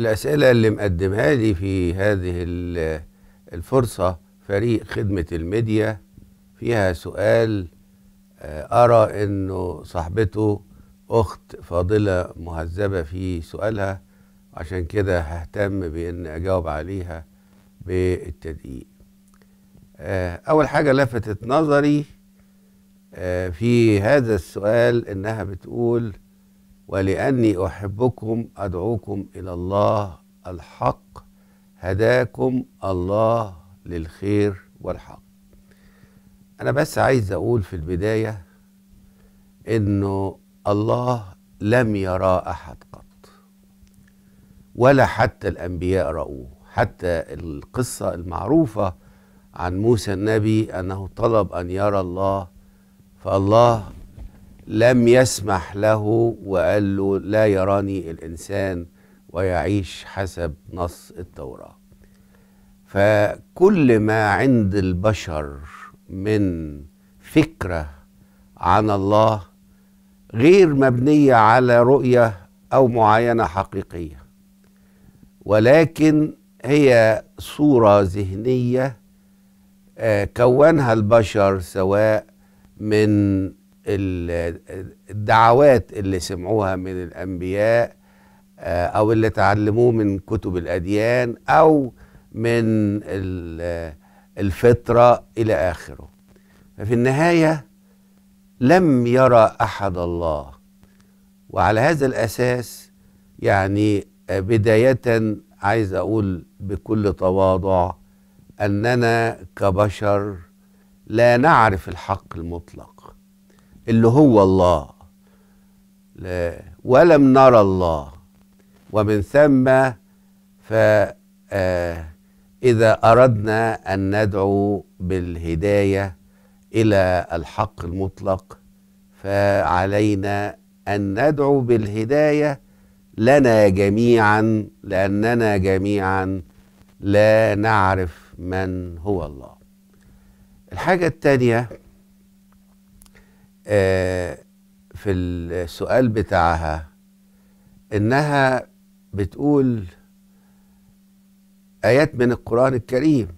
الأسئلة اللي مقدمها لي في هذه الفرصة فريق خدمة الميديا فيها سؤال آه، أرى أنه صاحبته أخت فاضلة مهذبة في سؤالها عشان كده ههتم بأن أجاوب عليها بالتدقيق آه، أول حاجة لفتت نظري آه، في هذا السؤال أنها بتقول ولأني أحبكم أدعوكم إلى الله الحق هداكم الله للخير والحق أنا بس عايز أقول في البداية إنه الله لم يرى أحد قط ولا حتى الأنبياء رأوه حتى القصة المعروفة عن موسى النبي أنه طلب أن يرى الله فالله لم يسمح له وقال له لا يراني الإنسان ويعيش حسب نص التوراة فكل ما عند البشر من فكرة عن الله غير مبنية على رؤية أو معاينة حقيقية ولكن هي صورة ذهنية آه، كونها البشر سواء من الدعوات اللي سمعوها من الأنبياء آه، أو اللي تعلموه من كتب الأديان أو من الفطرة إلى آخره ففي النهاية لم يرى أحد الله وعلى هذا الأساس يعني آه، بداية عايز أقول بكل تواضع أننا كبشر لا نعرف الحق المطلق اللي هو الله لا ولم نرى الله ومن ثم فإذا آه، أردنا أن ندعو بالهداية إلى الحق المطلق فعلينا أن ندعو بالهداية لنا جميعا لأننا جميعا لا نعرف من هو الله الحاجة الثانية آه، في السؤال بتاعها انها بتقول ايات من القران الكريم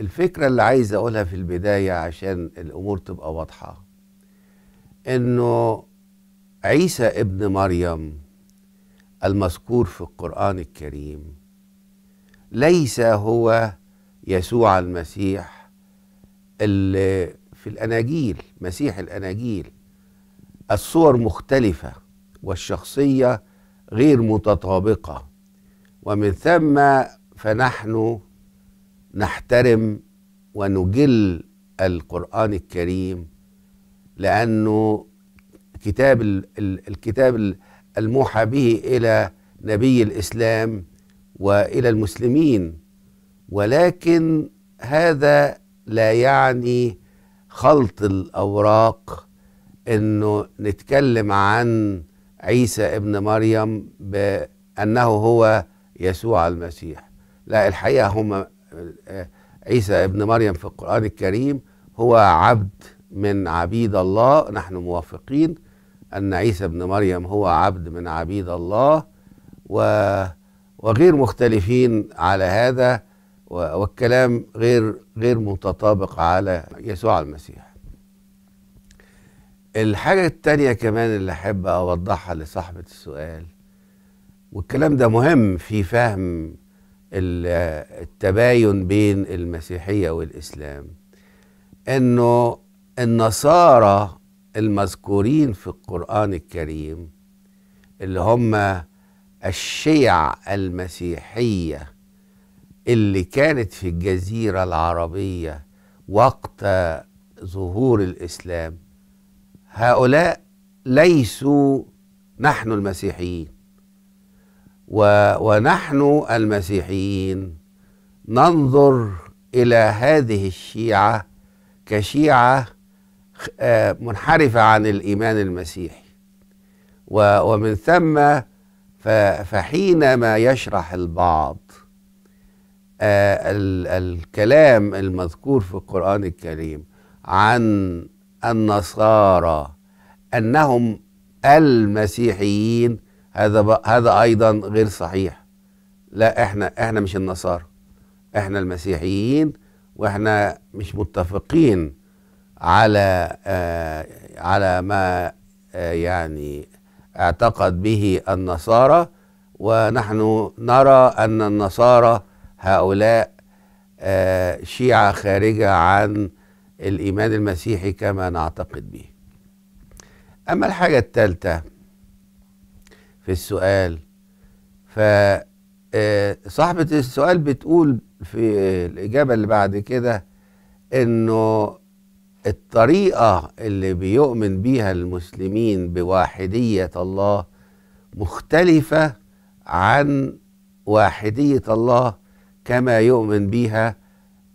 الفكره اللي عايز اقولها في البدايه عشان الامور تبقى واضحه انه عيسى ابن مريم المذكور في القران الكريم ليس هو يسوع المسيح في الأناجيل مسيح الأناجيل الصور مختلفة والشخصية غير متطابقة ومن ثم فنحن نحترم ونجل القرآن الكريم لأنه كتاب الكتاب الموحى به إلى نبي الإسلام وإلى المسلمين ولكن هذا لا يعني خلط الأوراق انه نتكلم عن عيسى ابن مريم بأنه هو يسوع المسيح لا الحقيقة هما عيسى ابن مريم في القرآن الكريم هو عبد من عبيد الله نحن موافقين أن عيسى ابن مريم هو عبد من عبيد الله و وغير مختلفين على هذا والكلام غير غير متطابق على يسوع المسيح الحاجة التانية كمان اللي أحب أوضحها لصاحبة السؤال والكلام ده مهم في فهم التباين بين المسيحية والإسلام أنه النصارى المذكورين في القرآن الكريم اللي هم الشيع المسيحيه اللي كانت في الجزيرة العربية وقت ظهور الإسلام هؤلاء ليسوا نحن المسيحيين و ونحن المسيحيين ننظر إلى هذه الشيعة كشيعة آه، منحرفة عن الإيمان المسيحي ومن ثم فحينما يشرح البعض آه، الكلام المذكور في القرآن الكريم عن النصارى أنهم المسيحيين هذا هذا أيضا غير صحيح لا احنا احنا مش النصارى احنا المسيحيين واحنا مش متفقين على آه على ما آه يعني اعتقد به النصارى ونحن نرى ان النصارى هؤلاء آه، شيعة خارجة عن الإيمان المسيحي كما نعتقد به أما الحاجة الثالثة في السؤال فصاحبة آه، السؤال بتقول في الإجابة اللي بعد كده إنه الطريقة اللي بيؤمن بيها المسلمين بواحدية الله مختلفة عن واحدية الله كما يؤمن بيها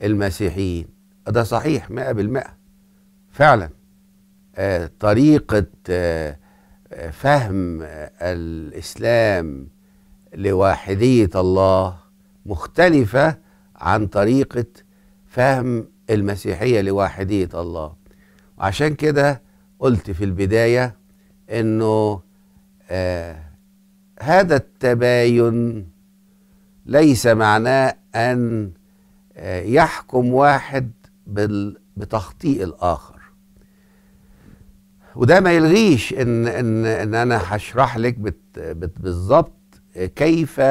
المسيحيين ده صحيح مئة بالمئة فعلا آه، طريقة آه، آه، فهم الإسلام لواحدية الله مختلفة عن طريقة فهم المسيحية لواحدية الله وعشان كده قلت في البداية أنه آه هذا التباين ليس معناه أن آه، يحكم واحد بتخطيء الآخر وده ما يلغيش إن, إن, إن أنا هشرح لك بالظبط كيف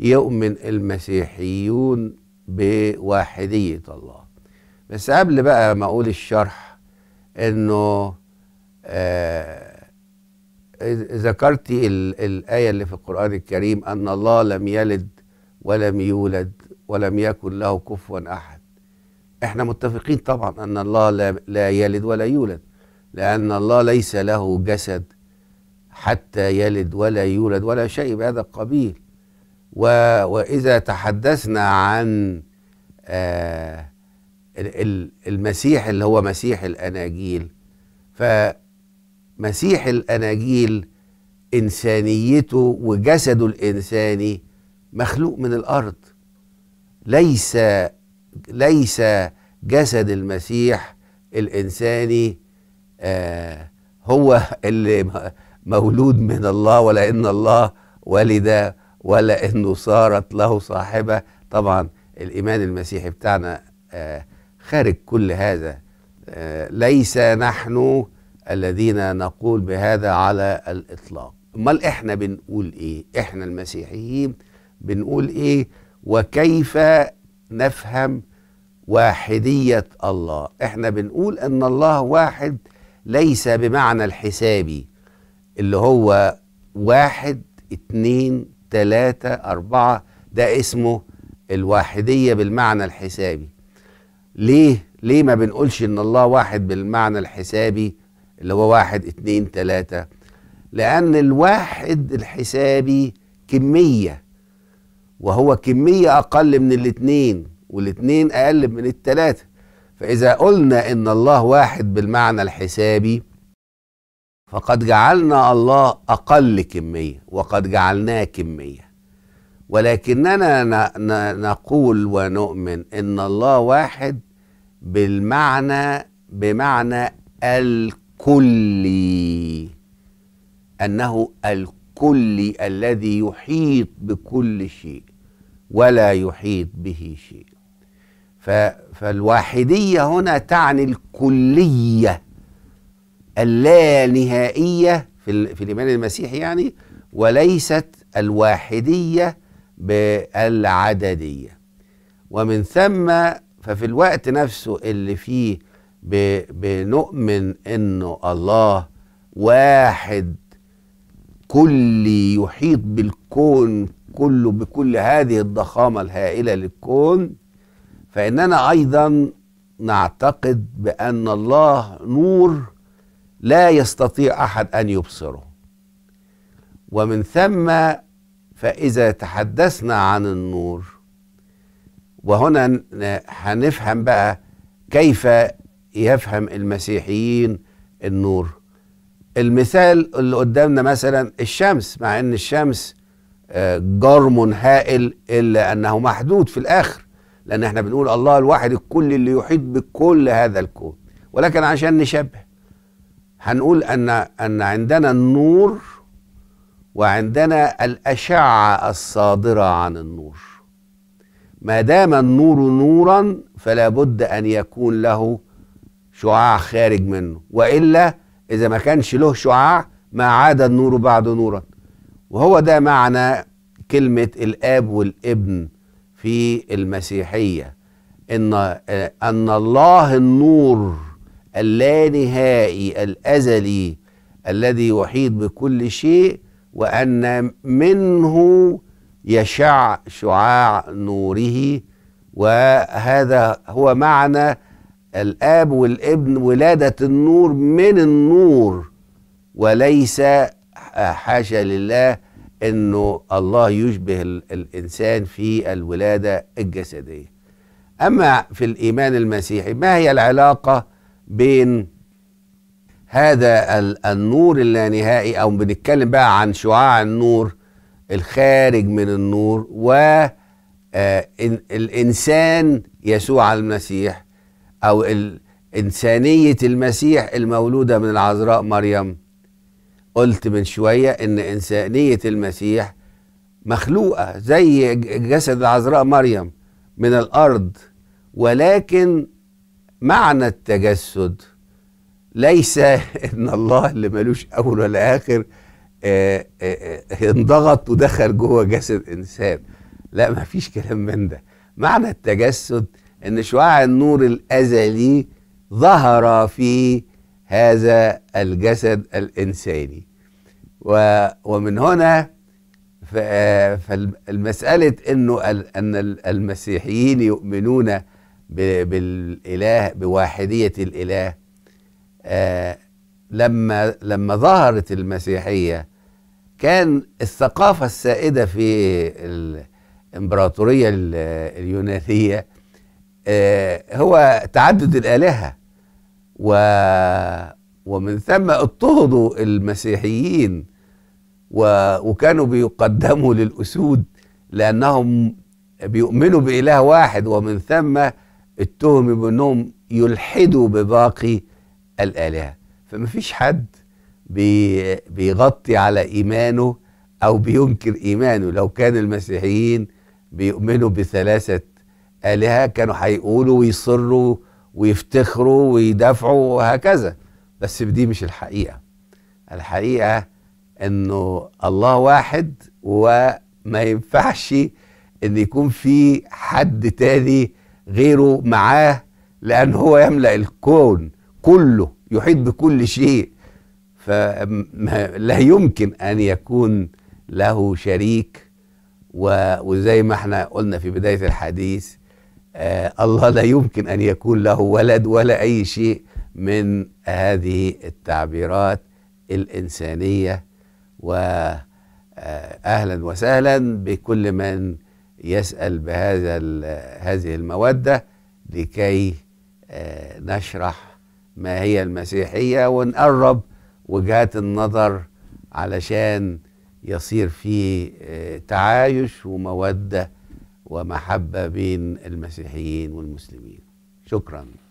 يؤمن المسيحيون بواحدية الله بس قبل بقى ما أقول الشرح إنه آه ذكرتي الآية اللي في القرآن الكريم أن الله لم يلد ولم يولد ولم يكن له كفوا أحد احنا متفقين طبعا أن الله لا, لا يلد ولا يولد لأن الله ليس له جسد حتى يلد ولا يولد ولا شيء بهذا القبيل و وإذا تحدثنا عن آه المسيح اللي هو مسيح الأناجيل فمسيح الأناجيل إنسانيته وجسده الإنساني مخلوق من الارض ليس ليس جسد المسيح الانساني آه هو اللي مولود من الله ولا ان الله ولد ولا انه صارت له صاحبه طبعا الايمان المسيحي بتاعنا آه خارج كل هذا آه ليس نحن الذين نقول بهذا على الاطلاق امال احنا بنقول ايه احنا المسيحيين بنقول ايه وكيف نفهم واحدية الله احنا بنقول ان الله واحد ليس بمعنى الحسابي اللي هو واحد اتنين تلاتة اربعة ده اسمه الواحدية بالمعنى الحسابي ليه ليه ما بنقولش ان الله واحد بالمعنى الحسابي اللي هو واحد اتنين تلاتة لان الواحد الحسابي كمية وهو كمية أقل من الاتنين والاتنين أقل من التلاتة فإذا قلنا إن الله واحد بالمعنى الحسابي فقد جعلنا الله أقل كمية وقد جعلناه كمية ولكننا نقول ونؤمن إن الله واحد بالمعنى بمعنى الكلي أنه الكلي الكلي الذي يحيط بكل شيء ولا يحيط به شيء فالواحدية هنا تعني الكلية اللانهائية في, في الإيمان المسيحي يعني وليست الواحدية بالعددية ومن ثم ففي الوقت نفسه اللي فيه بنؤمن انه الله واحد كل يحيط بالكون كله بكل هذه الضخامة الهائلة للكون فإننا أيضا نعتقد بأن الله نور لا يستطيع أحد أن يبصره ومن ثم فإذا تحدثنا عن النور وهنا هنفهم بقى كيف يفهم المسيحيين النور المثال اللي قدامنا مثلا الشمس مع ان الشمس آه، جرم هائل الا انه محدود في الاخر لان احنا بنقول الله الواحد الكل اللي يحيط بكل هذا الكون ولكن عشان نشبه هنقول ان ان عندنا النور وعندنا الاشعه الصادره عن النور ما دام النور نورا فلا بد ان يكون له شعاع خارج منه والا إذا ما كانش له شعاع ما عاد النور بعد نورا وهو ده معنى كلمة الآب والابن في المسيحية إن, آه، أن الله النور اللانهائي الأزلي الذي يحيط بكل شيء وأن منه يشع شعاع نوره وهذا هو معنى الاب والابن ولاده النور من النور وليس حاشا لله انه الله يشبه الانسان في الولاده الجسديه اما في الايمان المسيحي ما هي العلاقه بين هذا النور اللانهائي او بنتكلم بقى عن شعاع النور الخارج من النور و آه، الانسان يسوع المسيح أو إنسانية المسيح المولودة من العذراء مريم قلت من شوية إن إنسانية المسيح مخلوقة زي جسد العذراء مريم من الأرض ولكن معنى التجسد ليس إن الله اللي ملوش أول ولا آخر آه، آه، آه، انضغط ودخل جوه جسد إنسان لا ما فيش كلام من ده معنى التجسد ان شعاع النور الازلي ظهر في هذا الجسد الانساني ومن هنا فالمسألة انه ان المسيحيين يؤمنون بالاله بواحدية الاله آه، لما لما ظهرت المسيحيه كان الثقافة السائدة في الإمبراطورية اليونانية آه، هو تعدد الآلهة و ومن ثم اضطهدوا المسيحيين و... وكانوا بيقدموا للأسود لأنهم بيؤمنوا بإله واحد ومن ثم اتهموا بأنهم يلحدوا بباقي الآلهة فما فيش حد بي... بيغطي على إيمانه أو بينكر إيمانه لو كان المسيحيين بيؤمنوا بثلاثة آلهة كانوا هيقولوا ويصروا ويفتخروا ويدافعوا وهكذا بس دي مش الحقيقة الحقيقة انه الله واحد وما ينفعش ان يكون في حد تاني غيره معاه لان هو يملا الكون كله يحيط بكل شيء فلا يمكن ان يكون له شريك وزي ما احنا قلنا في بدايه الحديث آه، الله لا يمكن أن يكون له ولد ولا أي شيء من هذه التعبيرات الإنسانية وأهلا آه، وسهلا بكل من يسأل بهذا هذه المودة لكي آه، نشرح ما هي المسيحية ونقرب وجهات النظر علشان يصير في تعايش وموده ومحبة بين المسيحيين والمسلمين شكراً